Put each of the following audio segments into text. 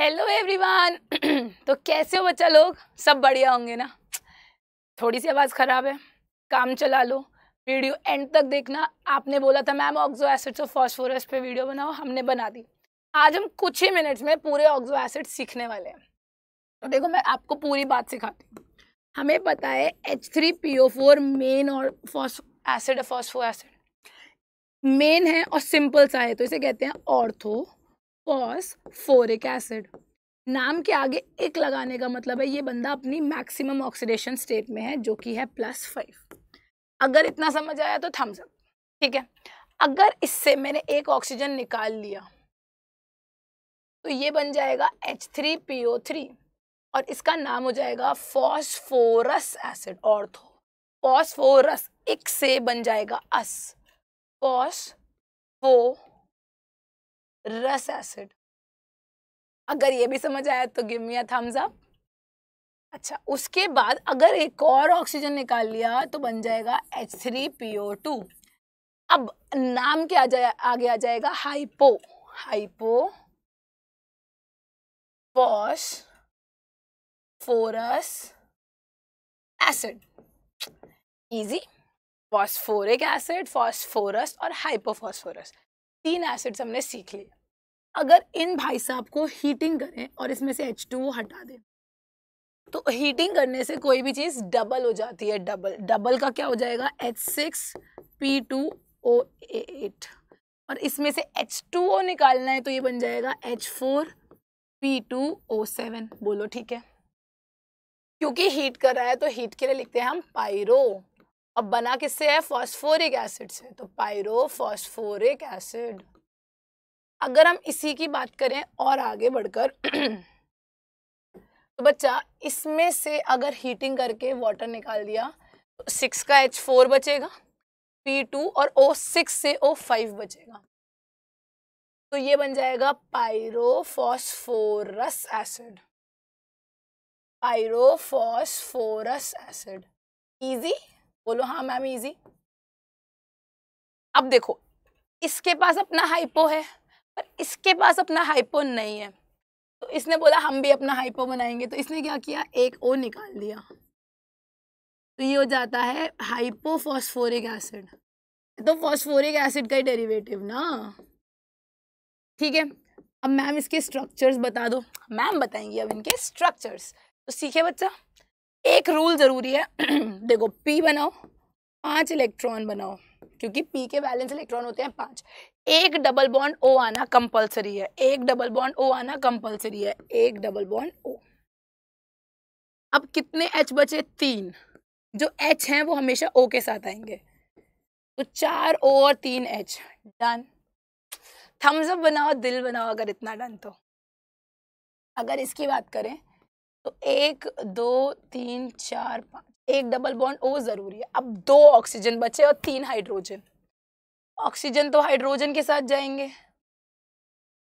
hello everyone तो कैसे हो बच्चा लोग सब बढ़िया होंगे ना थोड़ी सी आवाज़ ख़राब है काम चला लो वीडियो एंड तक देखना आपने बोला था मैम ऑक्जो एसिड्स और फॉस्फोरस पे वीडियो बनाओ हमने बना दी आज हम कुछ ही मिनट्स में पूरे ऑक्जो एसिड सीखने वाले हैं तो देखो मैं आपको पूरी बात सिखाती हूँ हमें पता है H three P O four main और phos acid phospho acid main है और सिंपल सा है तो इसे कहते हैं ऑर्थो फॉस फोरिक एसिड नाम के आगे एक लगाने का मतलब है ये बंदा अपनी मैक्सिमम ऑक्सीडेशन स्टेट में है जो कि है प्लस फाइव अगर इतना समझ आया तो थम्स अप ठीक है अगर इससे मैंने एक ऑक्सीजन निकाल लिया तो ये बन जाएगा H three P O three और इसका नाम हो जाएगा फॉस्फोरस एसिड ऑर्थो फॉस्फोरस एक से बन जाएगा अस फॉस्फो रस एसिड अगर ये भी समझ आया तो give me a thumbs up अच्छा उसके बाद अगर एक और ऑक्सीजन निकाल लिया तो बन जाएगा H three P O two अब नाम क्या आ जाए आगे आ जाएगा hypo hypo phosphorous acid easy phosphoric acid phosphorus और हाइपोफॉस्फोरस तीन एसिड्स हमने सीख लिए अगर इन भाई साहब को हीटिंग करें और इसमें से एच टू हटा दें तो हीटिंग करने से कोई भी चीज़ डबल हो जाती है डबल डबल का क्या हो जाएगा H six P two O eight और इसमें से एच टू ओ निकालना है तो ये बन जाएगा H four P two O seven बोलो ठीक है क्योंकि हीट कर रहा है तो हीट के लिए लिखते हैं हम पायरो अब बना किससे है फॉस्फोरिक एसिड से तो पायरोफॉस्फोरिक एसिड अगर हम इसी की बात करें और आगे बढ़कर तो बच्चा इसमें से अगर हीटिंग करके वाटर निकाल दिया तो सिक्स का एच फोर बचेगा पी टू और ओ सिक्स से ओ फाइव बचेगा तो ये बन जाएगा pyrophosphorus acid pyrophosphorus acid easy बोलो हाँ मैम इजी अब देखो इसके पास अपना हाइपो है पर इसके पास अपना हाइपो नहीं है तो इसने बोला हम भी अपना हाइपो बनाएंगे तो इसने क्या किया एक ओ निकाल दिया तो ये हो जाता है हाइपोफॉस्फोरिक एसिड तो फॉस्फोरिक एसिड का ही डेरिवेटिव ना ठीक है अब मैम इसके स्ट्रक्चर्स बता दो मैम बताएंगी अब इनके स्ट्रक्चर्स तो सीखे बच्चा एक रूल ज़रूरी है देखो पी बनाओ पांच इलेक्ट्रॉन बनाओ क्योंकि पी के बैलेंस इलेक्ट्रॉन होते हैं पांच एक डबल बॉन्ड ओ आना कंपलसरी है एक डबल बॉन्ड ओ आना कंपलसरी है एक डबल बॉन्ड ओ अब कितने एच बचे तीन जो एच हैं वो हमेशा ओ के साथ आएंगे तो चार ओ और तीन एच डन थम्सअप बनाओ दिल बनाओ अगर इतना डन तो अगर इसकी बात करें तो एक दो तीन चार पाँच एक डबल बॉन्ड ओ ज़रूरी है अब दो ऑक्सीजन बचे और तीन हाइड्रोजन ऑक्सीजन तो हाइड्रोजन के साथ जाएंगे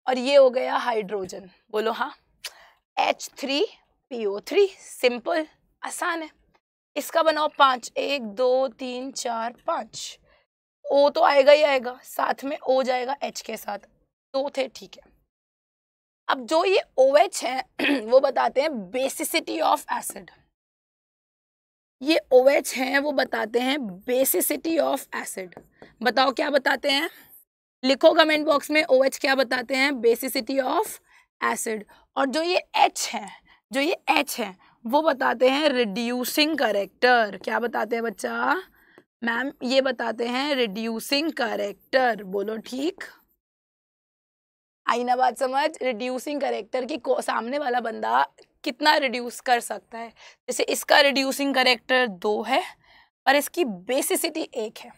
और ये हो गया हाइड्रोजन बोलो हाँ H three P O three simple आसान है इसका बनाओ पाँच एक दो तीन चार पाँच ओ तो आएगा ही आएगा साथ में ओ जाएगा एच के साथ दो थे ठीक है अब जो ये ओ OH है वो बताते हैं बेसिसिटी ऑफ एसिड ये ओ OH है वो बताते हैं बेसिसिटी ऑफ एसिड बताओ क्या बताते हैं लिखो कमेंट बॉक्स में ओ OH क्या बताते हैं बेसिसिटी ऑफ एसिड और जो ये एच है जो ये एच है वो बताते हैं रिड्यूसिंग करेक्टर क्या बताते हैं बच्चा मैम ये बताते हैं रिड्यूसिंग करेक्टर बोलो ठीक आईना बात समझ रिड्यूसिंग करेक्टर कि सामने वाला बंदा कितना रिड्यूस कर सकता है जैसे इसका रिड्यूसिंग करेक्टर दो है और इसकी बेसिसिटी एक है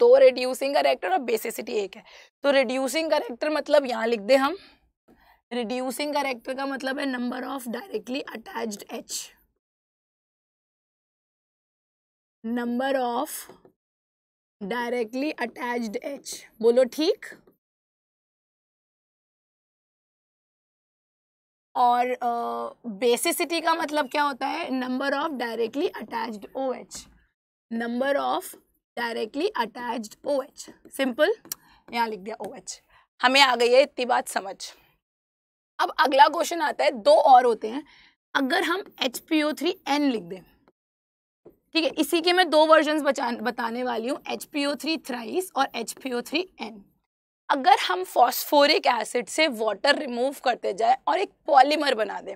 दो रिड्यूसिंग करेक्टर और बेसिसिटी एक है तो रिड्यूसिंग करेक्टर मतलब यहाँ लिख दे हम रिड्यूसिंग करेक्टर का मतलब है number of directly attach H number of directly attached H बोलो ठीक और बेसिसिटी uh, का मतलब क्या होता है number of directly attached O H number of directly attached O H simple यहाँ लिख दिया ओ एच हमें आ गई है इतनी बात समझ अब अगला क्वेश्चन आता है दो और होते हैं अगर हम H P O three N लिख दें ठीक है इसी के मैं दो वर्जन बचा बताने वाली हूँ H P O three thrice और H P O three N अगर हम फॉस्फोरिक एसिड से वाटर रिमूव करते जाए और एक पॉलीमर बना दें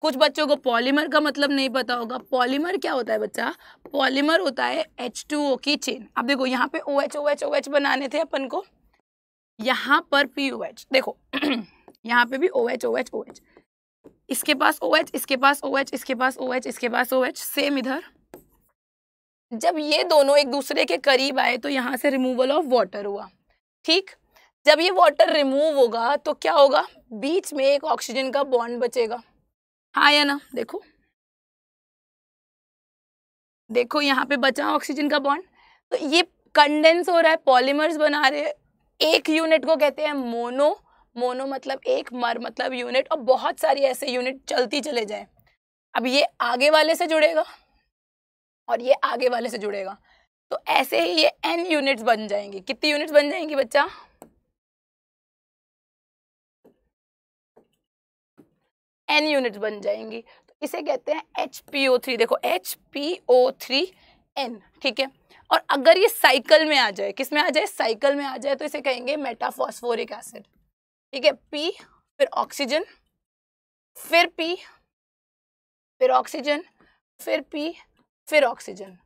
कुछ बच्चों को पॉलीमर का मतलब नहीं पता होगा पॉलीमर क्या होता है बच्चा पॉलीमर होता है एच टू ओ की चेन अब देखो यहाँ पे O H O H O H बनाने थे अपन को यहाँ पर पी ओ एच देखो यहाँ पे भी O H O H O H इसके पास ओ एच इसके पास ओ एच इसके पास ओ एच इसके पास ओ एच सेम इधर जब ये दोनों एक दूसरे के करीब आए तो यहाँ से रिमूवल ऑफ वाटर हुआ ठीक जब ये वाटर रिमूव होगा तो क्या होगा बीच में एक ऑक्सीजन का बॉन्ड बचेगा हाँ या ना देखो देखो यहाँ पे बचा ऑक्सीजन का बॉन्ड तो ये कंडेंस हो रहा है पॉलीमर्स बना रहे एक यूनिट को कहते हैं मोनो मोनो मतलब एक मर मतलब यूनिट और बहुत सारी ऐसे यूनिट चलती चले जाए अब ये आगे वाले से जुड़ेगा और ये आगे वाले से जुड़ेगा तो ऐसे ही ये एन यूनिट्स बन जाएंगी कितनी यूनिट्स बन जाएंगी बच्चा एन यूनिट बन जाएंगी तो इसे कहते हैं एच पी ओ थ्री देखो H P O three N ठीक है और अगर ये साइकिल में आ जाए किस में आ जाए साइकिल में आ जाए तो इसे कहेंगे मेटाफॉस्फोरिक एसिड ठीक है पी फिर ऑक्सीजन फिर पी फिर ऑक्सीजन फिर पी फिर oxygen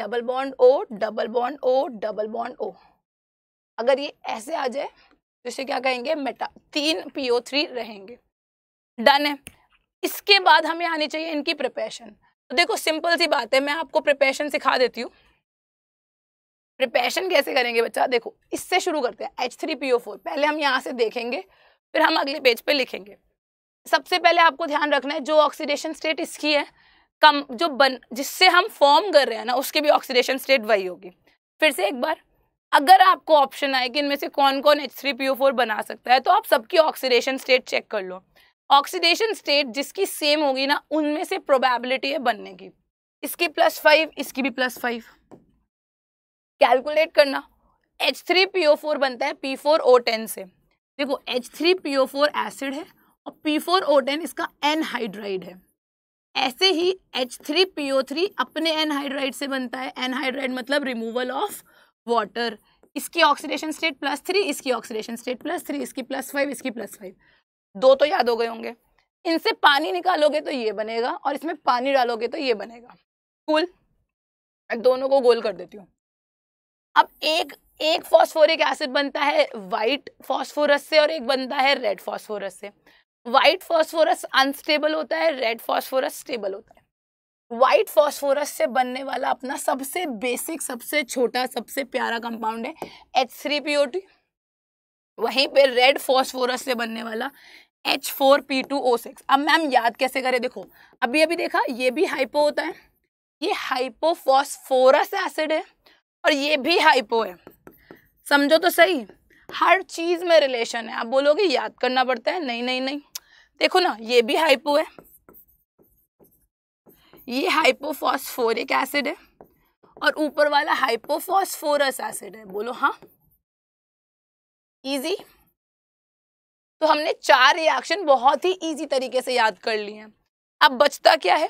double bond O double bond O double bond O अगर ये ऐसे आ जाए तो इसे क्या कहेंगे मेटा तीन पी ओ थ्री रहेंगे डन है इसके बाद हमें आनी चाहिए इनकी प्रिपेशन तो देखो सिंपल सी बात है मैं आपको प्रिपेशन सिखा देती हूँ प्रिपेशन कैसे करेंगे बच्चा देखो इससे शुरू करते हैं H three P O four पहले हम यहाँ से देखेंगे फिर हम अगले पेज पे लिखेंगे सबसे पहले आपको ध्यान रखना है जो ऑक्सीडेशन स्टेट इसकी है कम जो बन जिससे हम फॉर्म कर रहे हैं ना उसकी भी ऑक्सीडेशन स्टेट वही होगी फिर से एक बार अगर आपको ऑप्शन आए कि इनमें से कौन कौन H three P O four बना सकता है तो आप सबकी ऑक्सीडेशन स्टेट चेक कर लो ऑक्सीडेशन स्टेट जिसकी सेम होगी ना उनमें से प्रोबेबिलिटी है बनने की इसकी प्लस फाइव इसकी भी प्लस फाइव कैलकुलेट करना H three P O four बनता है पी फोर ओ टेन से देखो H three P O four acid है और पी फोर ओ टेन इसका एनहाइड्राइड है ऐसे ही H three P O three अपने एनहाइड्राइड से बनता है एनहाइड्राइड मतलब रिमूवल ऑफ वाटर इसकी ऑक्सीडेशन स्टेट प्लस थ्री इसकी ऑक्सीडेशन स्टेट प्लस थ्री इसकी प्लस फाइव इसकी प्लस फाइव दो तो याद हो गए होंगे इनसे पानी निकालोगे तो ये बनेगा और इसमें पानी डालोगे तो ये बनेगा कूल मैं दोनों को गोल कर देती हूँ अब एक एक फॉस्फोरिक एसिड बनता है वाइट फॉस्फोरस से और एक बनता है रेड फॉस्फोरस से वाइट फॉस्फोरस अनस्टेबल होता है रेड फॉस्फोरस स्टेबल होता है वाइट फॉस्फोरस से बनने वाला अपना सबसे बेसिक सबसे छोटा सबसे प्यारा कंपाउंड है एच वहीं पे रेड फॉस्फोरस से बनने वाला H four P two O six अब मैम याद कैसे करें देखो अभी अभी देखा ये भी हाइपो होता है ये हाइपोफॉस्फोरस एसिड है और ये भी हाइपो है समझो तो सही हर चीज़ में रिलेशन है आप बोलोगे याद करना पड़ता है नहीं नहीं नहीं देखो ना ये भी हाइपो है ये हाइपोफॉस्फोरिक एसिड है और ऊपर वाला हाइपोफॉस्फोरस एसिड है बोलो हाँ इजी तो हमने चार रिएक्शन बहुत ही ईजी तरीके से याद कर लिए हैं अब बचता क्या है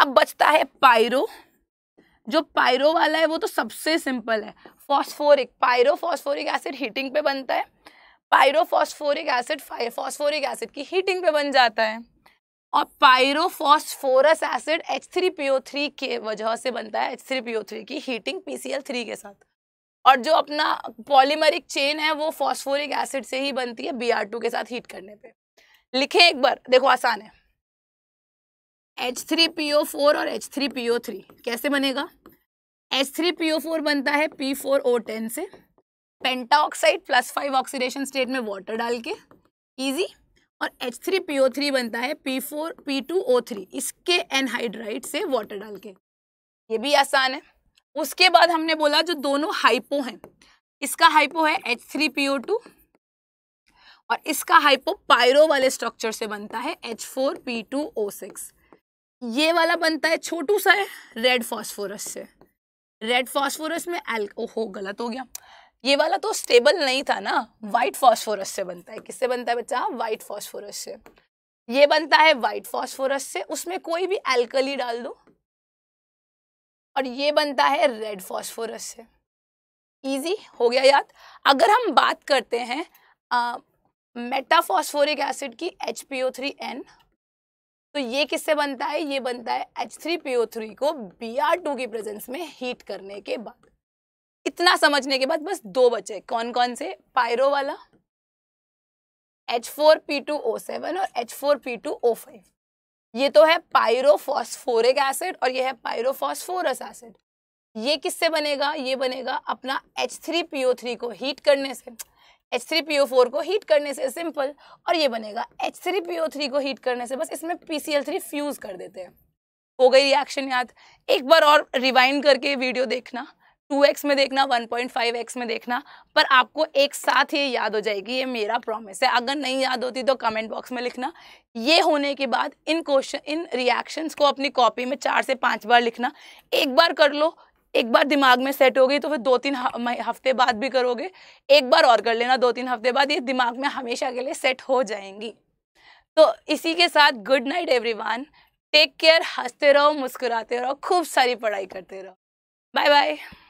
अब बचता है पायरो जो पायरो वाला है वो तो सबसे सिंपल है phosphoric pyro phosphoric acid heating पे बनता है pyro phosphoric acid phosphoric acid की हीटिंग पे बन जाता है और pyro phosphorus acid H three P O three के वजह से बनता है H three P O three की heating P C L three के साथ और जो अपना पॉलीमरिक चेन है वो फॉस्फोरिक एसिड से ही बनती है बी के साथ हीट करने पे लिखे एक बार देखो आसान है H three P O four और H three P O three कैसे बनेगा H three P O four बनता है पी फोर ओ टेन से pentaoxide plus five oxidation state में वाटर डाल के ईजी और H three P O three बनता है P four P two O three इसके एनहाइड्राइड से वाटर डाल के ये भी आसान है उसके बाद हमने बोला जो दोनों हाइपो हैं इसका हाइपो है H three P O two और इसका हाइपो पायरो वाले स्ट्रक्चर से बनता है H four P two O six ये वाला बनता है छोटू सा है रेड फॉस्फोरस से रेड फॉस्फोरस में ओहो गलत हो गया ये वाला तो स्टेबल नहीं था ना वाइट फॉस्फोरस से बनता है किससे बनता है बच्चा वाइट फॉस्फोरस से ये बनता है वाइट फॉस्फोरस से उसमें कोई भी एल्कली डाल दो और ये बनता है रेड फॉस्फोरस से इजी हो गया याद अगर हम बात करते हैं मेटाफॉस्फोरिक एसिड की एच तो ये किससे बनता है ये बनता है एच थ्री को टू की प्रेजेंस में हीट करने के बाद इतना समझने के बाद बस दो बचे कौन कौन से पायरो वाला H4P2O7 और H4P2O5 ये तो है पायरोफॉस्फोरिक एसिड और ये है पायरोफॉस्फोरस एसिड ये किससे बनेगा ये बनेगा अपना H3PO3 को हीट करने से H3PO4 को हीट करने से सिंपल और ये बनेगा H3PO3 को हीट करने से बस इसमें PCl3 फ्यूज़ कर देते हैं हो गई रिएक्शन याद एक बार और रिवाइंड करके वीडियो देखना टू एक्स में देखना वन पॉइंट फाइव एक्स में देखना पर आपको एक साथ ये याद हो जाएगी ये मेरा प्रॉमिस है अगर नहीं याद होती तो कमेंट बॉक्स में लिखना ये होने के बाद इन क्वेश्चन इन रिएक्शंस को अपनी कॉपी में चार से पाँच बार लिखना एक बार कर लो एक बार दिमाग में सेट हो गई तो फिर दो तीन हफ्ते बाद भी करोगे एक बार और कर लेना दो तीन हफ्ते बाद ये दिमाग में हमेशा के लिए सेट हो जाएंगी तो इसी के साथ good night everyone take care हंसते रहो मुस्कुराते रहो खूब सारी पढ़ाई करते रहो बाय बाय